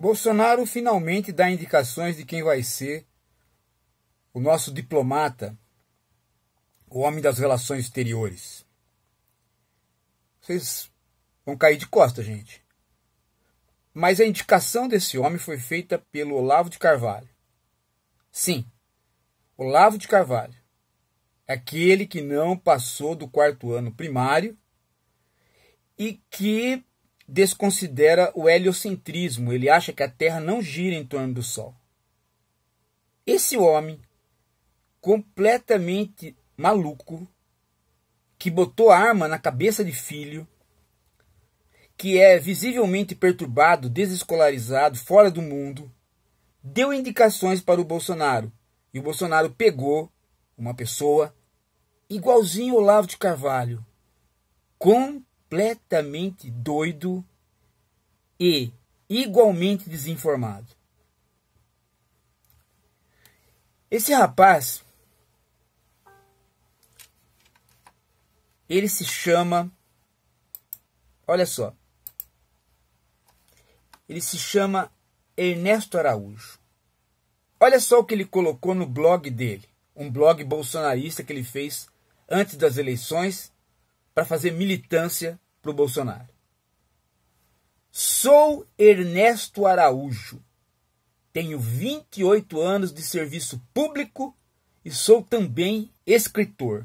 Bolsonaro finalmente dá indicações de quem vai ser o nosso diplomata, o homem das relações exteriores. Vocês vão cair de costa, gente. Mas a indicação desse homem foi feita pelo Olavo de Carvalho. Sim, Olavo de Carvalho. Aquele que não passou do quarto ano primário e que desconsidera o heliocentrismo, ele acha que a Terra não gira em torno do Sol. Esse homem, completamente maluco, que botou arma na cabeça de filho, que é visivelmente perturbado, desescolarizado, fora do mundo, deu indicações para o Bolsonaro. E o Bolsonaro pegou uma pessoa igualzinho Olavo de Carvalho, com completamente doido e igualmente desinformado. Esse rapaz ele se chama Olha só. Ele se chama Ernesto Araújo. Olha só o que ele colocou no blog dele, um blog bolsonarista que ele fez antes das eleições para fazer militância para o Bolsonaro. Sou Ernesto Araújo. Tenho 28 anos de serviço público e sou também escritor.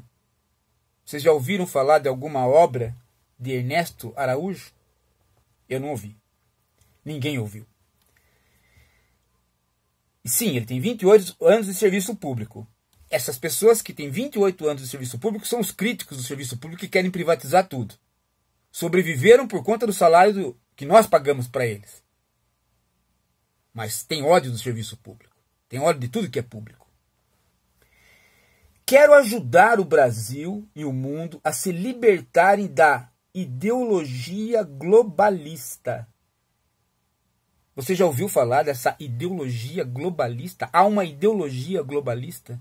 Vocês já ouviram falar de alguma obra de Ernesto Araújo? Eu não ouvi. Ninguém ouviu. Sim, ele tem 28 anos de serviço público essas pessoas que têm 28 anos de serviço público são os críticos do serviço público que querem privatizar tudo. Sobreviveram por conta do salário do, que nós pagamos para eles. Mas tem ódio do serviço público. Tem ódio de tudo que é público. Quero ajudar o Brasil e o mundo a se libertarem da ideologia globalista. Você já ouviu falar dessa ideologia globalista? Há uma ideologia globalista?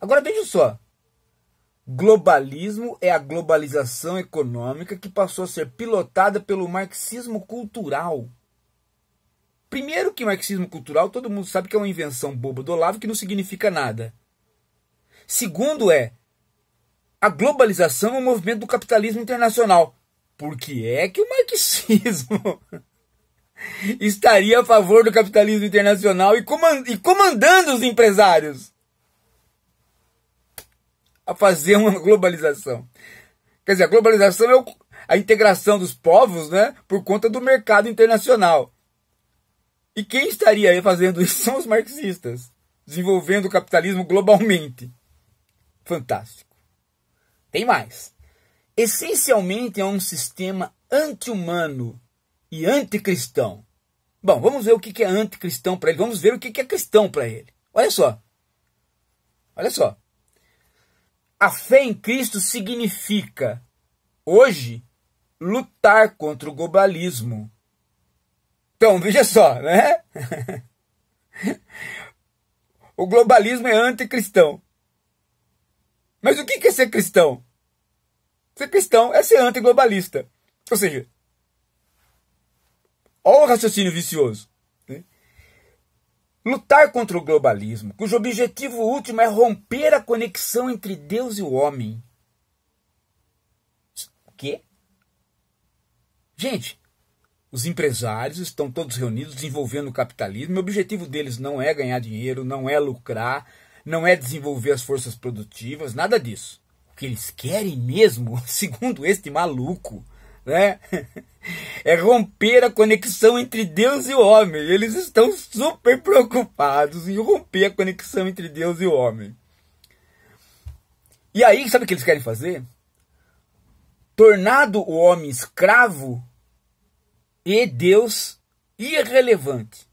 Agora veja só. Globalismo é a globalização econômica que passou a ser pilotada pelo marxismo cultural. Primeiro que marxismo cultural, todo mundo sabe que é uma invenção boba do Olavo que não significa nada. Segundo é a globalização é um movimento do capitalismo internacional. Por que é que o marxismo estaria a favor do capitalismo internacional e comandando os empresários? a fazer uma globalização. Quer dizer, a globalização é a integração dos povos né, por conta do mercado internacional. E quem estaria aí fazendo isso são os marxistas, desenvolvendo o capitalismo globalmente. Fantástico. Tem mais. Essencialmente é um sistema anti-humano e anticristão. Bom, vamos ver o que é anticristão para ele, vamos ver o que é cristão para ele. Olha só. Olha só. A fé em Cristo significa, hoje, lutar contra o globalismo. Então, veja só, né? o globalismo é anticristão. Mas o que é ser cristão? Ser cristão é ser antiglobalista. Ou seja, olha o raciocínio vicioso. Lutar contra o globalismo, cujo objetivo último é romper a conexão entre Deus e o homem. O quê? Gente, os empresários estão todos reunidos desenvolvendo o capitalismo. O objetivo deles não é ganhar dinheiro, não é lucrar, não é desenvolver as forças produtivas, nada disso. O que eles querem mesmo, segundo este maluco, né? É romper a conexão entre Deus e o homem. Eles estão super preocupados em romper a conexão entre Deus e o homem. E aí, sabe o que eles querem fazer? Tornado o homem escravo e Deus irrelevante.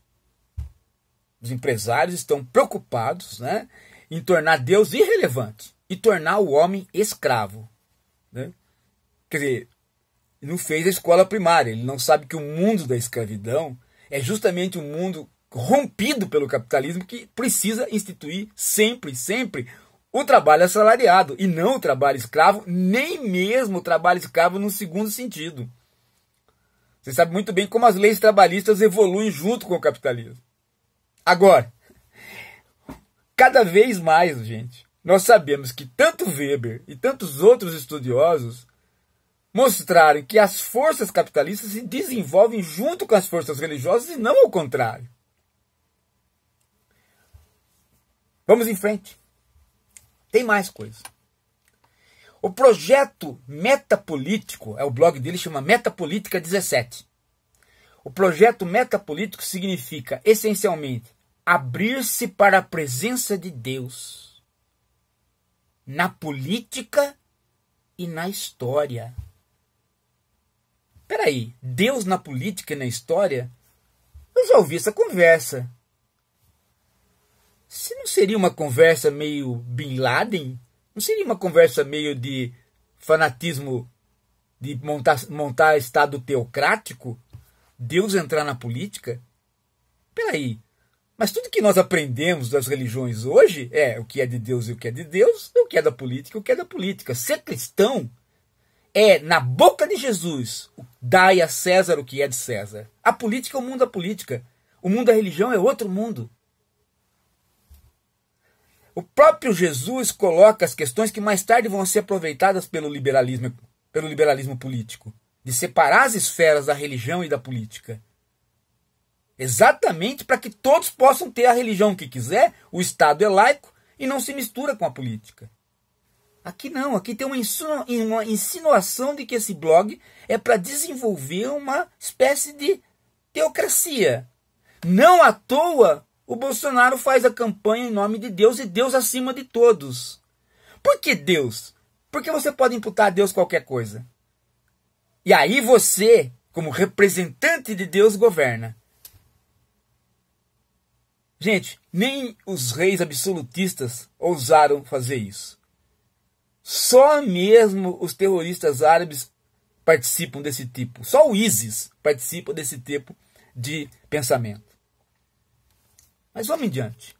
Os empresários estão preocupados né, em tornar Deus irrelevante e tornar o homem escravo. Né? Quer dizer, não fez a escola primária, ele não sabe que o mundo da escravidão é justamente um mundo rompido pelo capitalismo que precisa instituir sempre, sempre o trabalho assalariado e não o trabalho escravo, nem mesmo o trabalho escravo no segundo sentido. Você sabe muito bem como as leis trabalhistas evoluem junto com o capitalismo. Agora, cada vez mais, gente, nós sabemos que tanto Weber e tantos outros estudiosos mostraram que as forças capitalistas se desenvolvem junto com as forças religiosas e não ao contrário. Vamos em frente. Tem mais coisa. O projeto metapolítico, é o blog dele chama Metapolítica 17. O projeto metapolítico significa essencialmente abrir-se para a presença de Deus na política e na história. Peraí, Deus na política e na história? Eu já ouvi essa conversa. Se não seria uma conversa meio Bin Laden? Não seria uma conversa meio de fanatismo de montar, montar Estado teocrático? Deus entrar na política? Peraí, mas tudo que nós aprendemos das religiões hoje é o que é de Deus e o que é de Deus, o que é da política e o que é da política. Ser cristão é, na boca de Jesus, dai a César o que é de César. A política é o mundo da política. O mundo da religião é outro mundo. O próprio Jesus coloca as questões que mais tarde vão ser aproveitadas pelo liberalismo, pelo liberalismo político, de separar as esferas da religião e da política. Exatamente para que todos possam ter a religião que quiser, o Estado é laico e não se mistura com a política. Aqui não, aqui tem uma, uma insinuação de que esse blog é para desenvolver uma espécie de teocracia. Não à toa o Bolsonaro faz a campanha em nome de Deus e Deus acima de todos. Por que Deus? Porque você pode imputar a Deus qualquer coisa. E aí você, como representante de Deus, governa. Gente, nem os reis absolutistas ousaram fazer isso. Só mesmo os terroristas árabes participam desse tipo. Só o ISIS participa desse tipo de pensamento. Mas vamos adiante.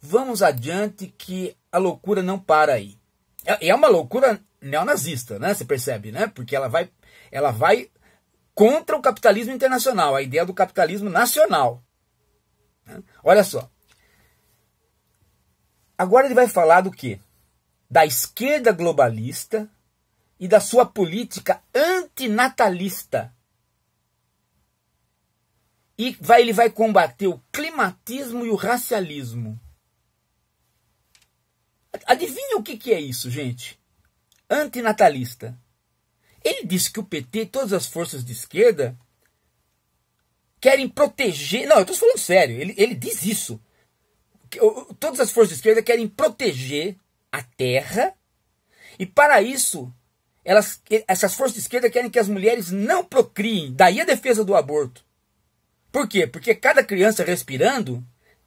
Vamos adiante que a loucura não para aí. É, é uma loucura neonazista, né? Você percebe, né? Porque ela vai, ela vai contra o capitalismo internacional, a ideia do capitalismo nacional. Né? Olha só. Agora ele vai falar do que? da esquerda globalista e da sua política antinatalista. E vai, ele vai combater o climatismo e o racialismo. Adivinha o que, que é isso, gente? Antinatalista. Ele disse que o PT e todas as forças de esquerda querem proteger. Não, eu estou falando sério. Ele, ele diz isso. Que, todas as forças de esquerda querem proteger a terra, e para isso, elas, essas forças de esquerda querem que as mulheres não procriem, daí a defesa do aborto. Por quê? Porque cada criança respirando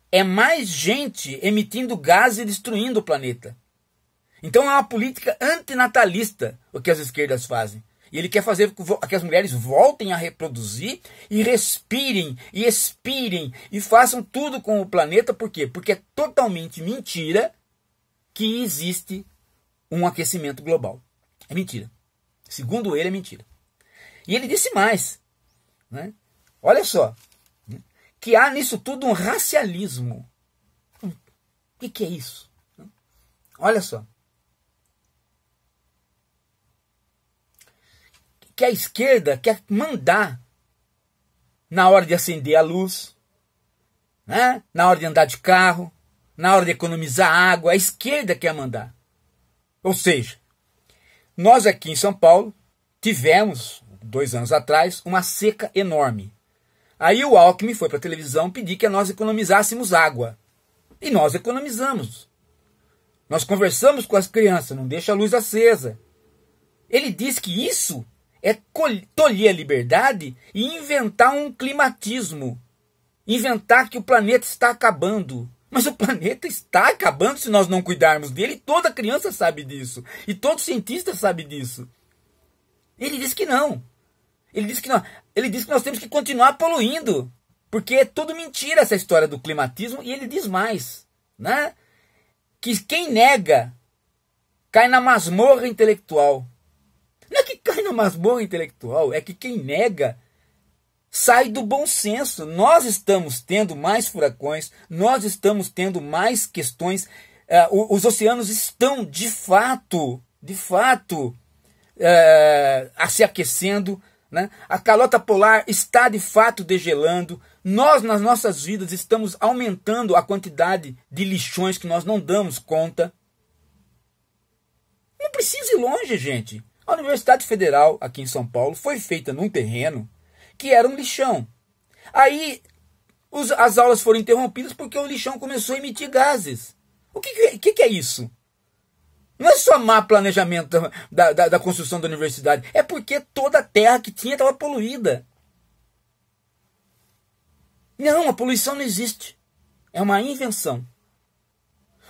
é mais gente emitindo gás e destruindo o planeta. Então é uma política antinatalista o que as esquerdas fazem. E ele quer fazer que as mulheres voltem a reproduzir e respirem e expirem e façam tudo com o planeta. Por quê? Porque é totalmente mentira que existe um aquecimento global. É mentira. Segundo ele, é mentira. E ele disse mais. Né? Olha só. Que há nisso tudo um racialismo. Hum, o que, que é isso? Olha só. Que a esquerda quer mandar na hora de acender a luz, né? na hora de andar de carro, na hora de economizar água, a esquerda quer mandar. Ou seja, nós aqui em São Paulo tivemos, dois anos atrás, uma seca enorme. Aí o Alckmin foi para a televisão pedir que nós economizássemos água. E nós economizamos. Nós conversamos com as crianças, não deixa a luz acesa. Ele diz que isso é tolher a liberdade e inventar um climatismo. Inventar que o planeta está acabando. Mas o planeta está acabando se nós não cuidarmos dele. E toda criança sabe disso. E todo cientista sabe disso. Ele diz que não. Ele diz que não. Ele diz que nós temos que continuar poluindo. Porque é tudo mentira essa história do climatismo. E ele diz mais. Né? Que quem nega cai na masmorra intelectual. Não é que cai na masmorra intelectual, é que quem nega sai do bom senso. Nós estamos tendo mais furacões, nós estamos tendo mais questões. Eh, os oceanos estão de fato, de fato, eh, a se aquecendo. Né? A calota polar está de fato degelando. Nós, nas nossas vidas, estamos aumentando a quantidade de lixões que nós não damos conta. Não precisa ir longe, gente. A Universidade Federal, aqui em São Paulo, foi feita num terreno que era um lixão. Aí os, as aulas foram interrompidas porque o lixão começou a emitir gases. O que, que, é, que é isso? Não é só má planejamento da, da, da, construção da universidade, é porque toda a terra que tinha estava poluída. Não, a poluição não existe. É uma invenção.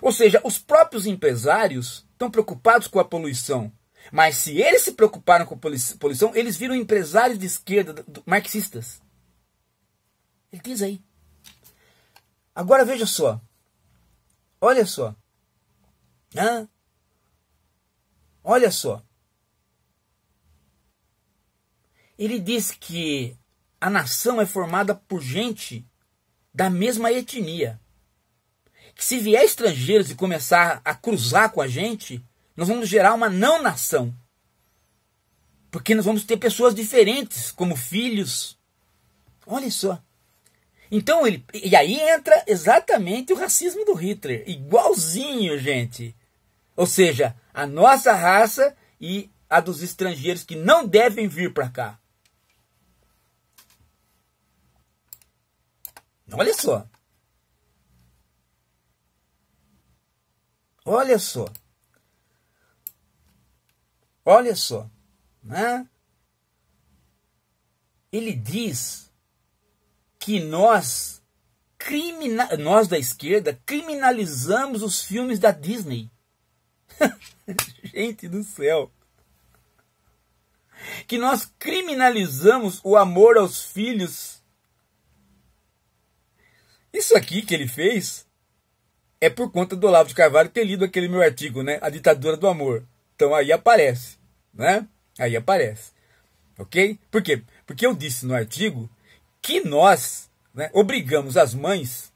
Ou seja, os próprios empresários estão preocupados com a poluição. Mas se eles se preocuparam com poluição, eles viram empresários de esquerda, marxistas. Ele diz aí. Agora veja só. Olha só. Hã? Olha só. Ele diz que a nação é formada por gente da mesma etnia. Que se vier estrangeiros e começar a cruzar com a gente, nós vamos gerar uma não nação. Porque nós vamos ter pessoas diferentes como filhos. Olha só. Então ele e aí entra exatamente o racismo do Hitler, igualzinho, gente. Ou seja, a nossa raça e a dos estrangeiros que não devem vir para cá. Olha só. Olha só. Olha só, né? Ele diz que nós, crimina nós da esquerda, criminalizamos os filmes da Disney. Gente do céu! Que nós criminalizamos o amor aos filhos. Isso aqui que ele fez é por conta do Olavo de Carvalho ter lido aquele meu artigo, né? A ditadura do amor. Então aí aparece né? Aí aparece. Ok? Por quê? Porque eu disse no artigo que nós né, obrigamos as mães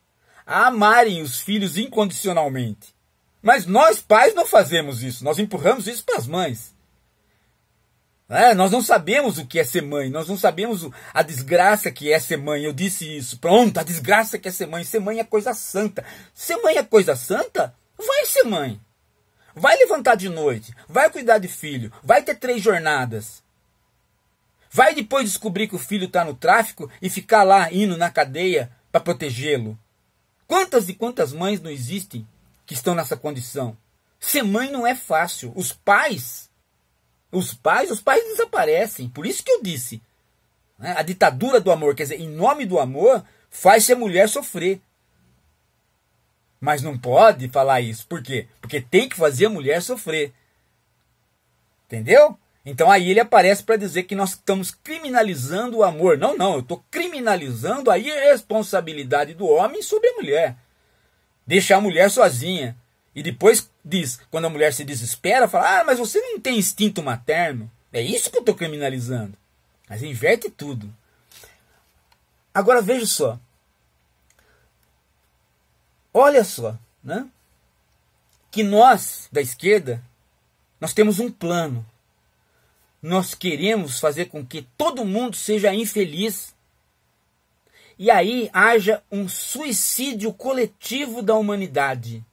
a amarem os filhos incondicionalmente. Mas nós, pais, não fazemos isso. Nós empurramos isso para as mães. É, nós não sabemos o que é ser mãe, nós não sabemos a desgraça que é ser mãe. Eu disse isso, pronto, a desgraça que é ser mãe. Ser mãe é coisa santa. Ser mãe é coisa santa? Vai ser mãe. Vai levantar de noite, vai cuidar de filho, vai ter três jornadas. Vai depois descobrir que o filho está no tráfico e ficar lá indo na cadeia para protegê-lo. Quantas e quantas mães não existem que estão nessa condição? Ser mãe não é fácil. Os pais, os pais, os pais desaparecem. Por isso que eu disse, né? a ditadura do amor, quer dizer, em nome do amor, faz-se a mulher sofrer. Mas não pode falar isso. Por quê? Porque tem que fazer a mulher sofrer. Entendeu? Então aí ele aparece para dizer que nós estamos criminalizando o amor. Não, não, eu estou criminalizando a irresponsabilidade do homem sobre a mulher. Deixar a mulher sozinha. E depois diz, quando a mulher se desespera, fala: Ah, mas você não tem instinto materno. É isso que eu estou criminalizando. Mas inverte tudo. Agora veja só. Olha só, né? Que nós da esquerda nós temos um plano. Nós queremos fazer com que todo mundo seja infeliz. E aí haja um suicídio coletivo da humanidade.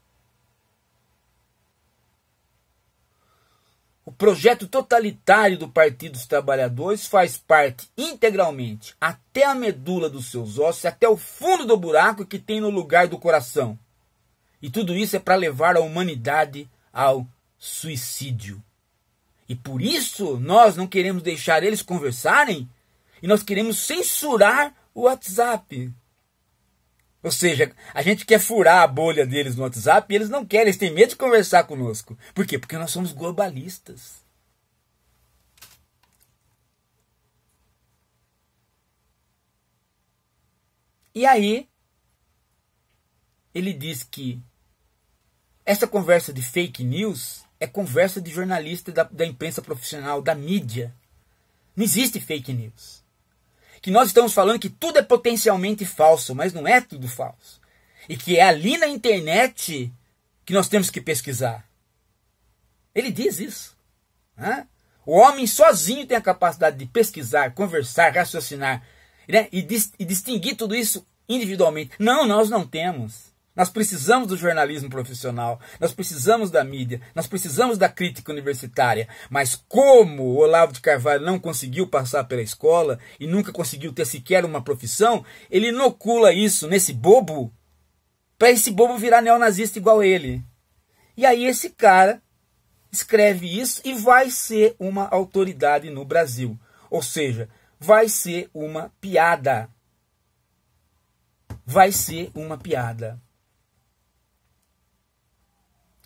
projeto totalitário do Partido dos Trabalhadores faz parte integralmente, até a medula dos seus ossos, até o fundo do buraco que tem no lugar do coração. E tudo isso é para levar a humanidade ao suicídio. E por isso nós não queremos deixar eles conversarem e nós queremos censurar o WhatsApp. Ou seja, a gente quer furar a bolha deles no WhatsApp e eles não querem, eles têm medo de conversar conosco. Por quê? Porque nós somos globalistas. E aí, ele diz que essa conversa de fake news é conversa de jornalista da, da imprensa profissional, da mídia. Não existe fake news que nós estamos falando que tudo é potencialmente falso, mas não é tudo falso. E que é ali na internet que nós temos que pesquisar. Ele diz isso. Né? O homem sozinho tem a capacidade de pesquisar, conversar, raciocinar né? e, dis e distinguir tudo isso individualmente. Não, nós não temos. Nós precisamos do jornalismo profissional, nós precisamos da mídia, nós precisamos da crítica universitária. Mas como o Olavo de Carvalho não conseguiu passar pela escola e nunca conseguiu ter sequer uma profissão, ele inocula isso nesse bobo para esse bobo virar neonazista igual ele. E aí esse cara escreve isso e vai ser uma autoridade no Brasil. Ou seja, vai ser uma piada. Vai ser uma piada.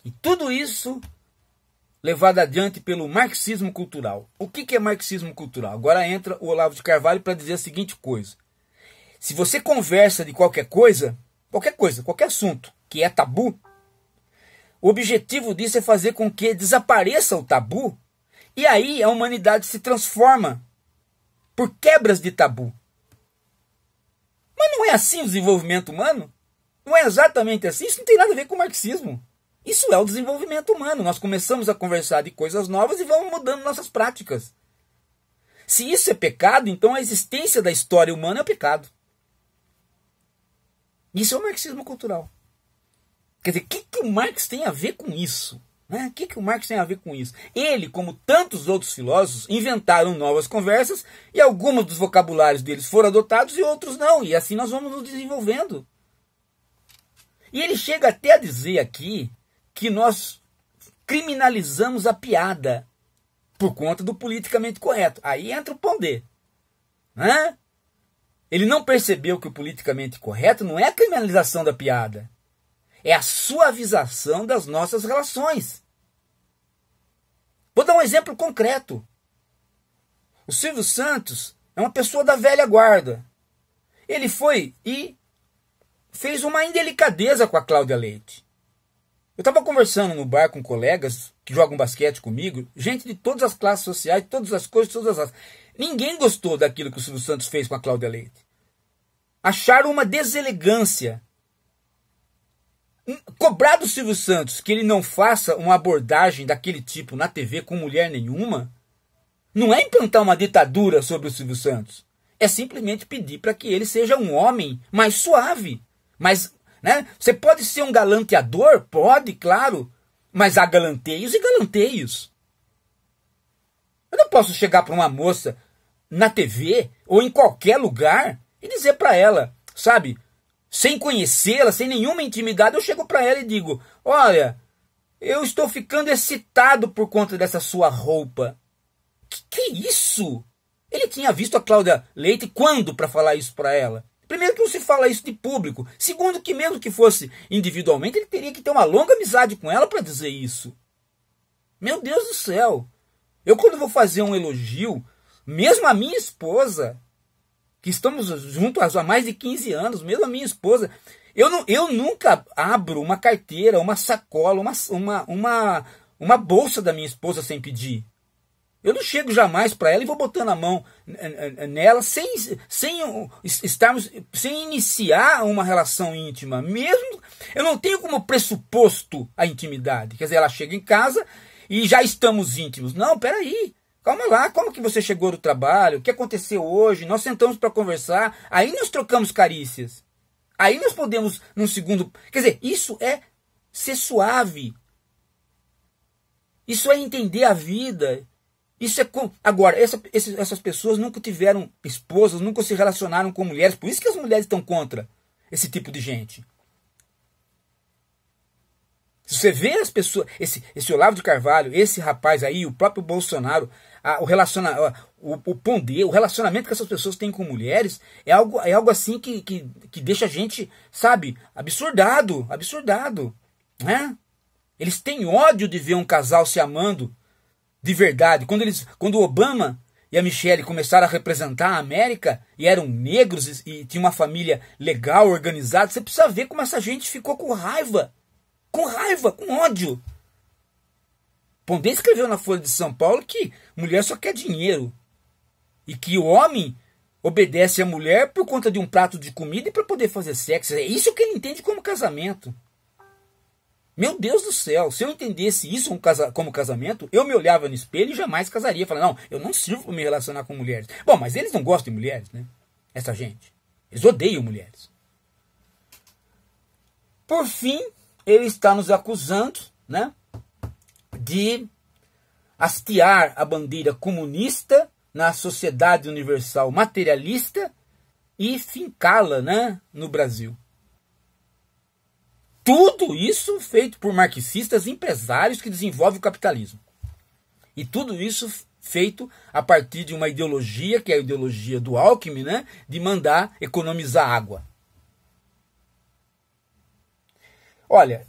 E tudo isso levado adiante pelo marxismo cultural. O que é marxismo cultural? Agora entra o Olavo de Carvalho para dizer a seguinte coisa. Se você conversa de qualquer coisa, qualquer coisa, qualquer assunto que é tabu, o objetivo disso é fazer com que desapareça o tabu e aí a humanidade se transforma por quebras de tabu. Mas não é assim o desenvolvimento humano? Não é exatamente assim? Isso não tem nada a ver com o marxismo. Isso é o desenvolvimento humano. Nós começamos a conversar de coisas novas e vamos mudando nossas práticas. Se isso é pecado, então a existência da história humana é pecado. Isso é o marxismo cultural. Quer dizer, o que, que o Marx tem a ver com isso? Né? O que, que o Marx tem a ver com isso? Ele, como tantos outros filósofos, inventaram novas conversas e alguns dos vocabulários deles foram adotados e outros não. E assim nós vamos nos desenvolvendo. E ele chega até a dizer aqui que nós criminalizamos a piada por conta do politicamente correto. Aí entra o Pondé. Né? Ele não percebeu que o politicamente correto não é a criminalização da piada, é a suavização das nossas relações. Vou dar um exemplo concreto. O Silvio Santos é uma pessoa da velha guarda. Ele foi e fez uma indelicadeza com a Cláudia Leite. Eu estava conversando no bar com colegas que jogam basquete comigo, gente de todas as classes sociais, todas as coisas, todas as. Ninguém gostou daquilo que o Silvio Santos fez com a Cláudia Leite. Acharam uma deselegância. Hum, cobrar do Silvio Santos que ele não faça uma abordagem daquele tipo na TV com mulher nenhuma, não é implantar uma ditadura sobre o Silvio Santos. É simplesmente pedir para que ele seja um homem mais suave, mais né? Você pode ser um galanteador? Pode, claro. Mas há galanteios e galanteios. Eu não posso chegar para uma moça na TV ou em qualquer lugar e dizer para ela, sabe? Sem conhecê-la, sem nenhuma intimidade, eu chego para ela e digo: Olha, eu estou ficando excitado por conta dessa sua roupa. Que, que é isso? Ele tinha visto a Cláudia Leite quando para falar isso para ela? Primeiro que não se fala isso de público. Segundo que mesmo que fosse individualmente, ele teria que ter uma longa amizade com ela para dizer isso. Meu Deus do céu. Eu quando vou fazer um elogio, mesmo a minha esposa, que estamos juntos há mais de 15 anos, mesmo a minha esposa, eu, não, eu nunca abro uma carteira, uma sacola, uma, uma, uma, uma bolsa da minha esposa sem pedir. Eu não chego jamais para ela e vou botando a mão eh, eh, nela sem, sem estarmos sem iniciar uma relação íntima. Mesmo eu não tenho como pressuposto a intimidade. Quer dizer, ela chega em casa e já estamos íntimos. Não, peraí. Calma lá, como que você chegou do trabalho? O que aconteceu hoje? Nós sentamos para conversar, aí nós trocamos carícias. Aí nós podemos, num segundo. Quer dizer, isso é ser suave. Isso é entender a vida. Isso é com... Agora, essa, esses, essas pessoas nunca tiveram esposas, nunca se relacionaram com mulheres, por isso que as mulheres estão contra esse tipo de gente. Se você vê as pessoas, esse, esse Olavo de Carvalho, esse rapaz aí, o próprio Bolsonaro, a, o, relaciona, o, o Pondé, o relacionamento que essas pessoas têm com mulheres é algo, é algo assim que, que, que deixa a gente, sabe, absurdado, absurdado, né? Eles têm ódio de ver um casal se amando, de verdade. Quando eles, quando Obama e a Michelle começaram a representar a América e eram negros e, e tinha uma família legal, organizada, você precisa ver como essa gente ficou com raiva, com raiva, com ódio. Pondé escreveu na Folha de São Paulo que mulher só quer dinheiro e que o homem obedece à mulher por conta de um prato de comida e para poder fazer sexo. É isso que ele entende como casamento. Meu Deus do céu, se eu entendesse isso como casamento, eu me olhava no espelho e jamais casaria. Falava, não, eu não sirvo para me relacionar com mulheres. Bom, mas eles não gostam de mulheres, né? Essa gente. Eles odeiam mulheres. Por fim, ele está nos acusando, né? De hastear a bandeira comunista na sociedade universal materialista e fincá-la, né? No Brasil. Tudo isso feito por marxistas empresários que desenvolvem o capitalismo. E tudo isso feito a partir de uma ideologia, que é a ideologia do Alckmin, né? de mandar economizar água. Olha,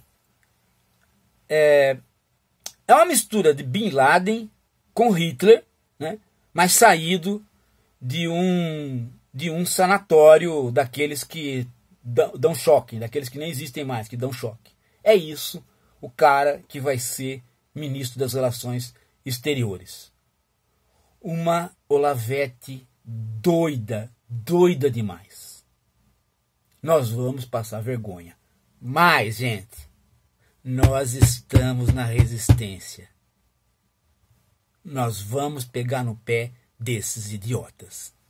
é, é uma mistura de Bin Laden com Hitler, né? mas saído de um, de um sanatório daqueles que dão choque, daqueles que nem existem mais, que dão choque. É isso o cara que vai ser ministro das Relações Exteriores. Uma Olavete doida, doida demais. Nós vamos passar vergonha. Mas, gente, nós estamos na resistência. Nós vamos pegar no pé desses idiotas.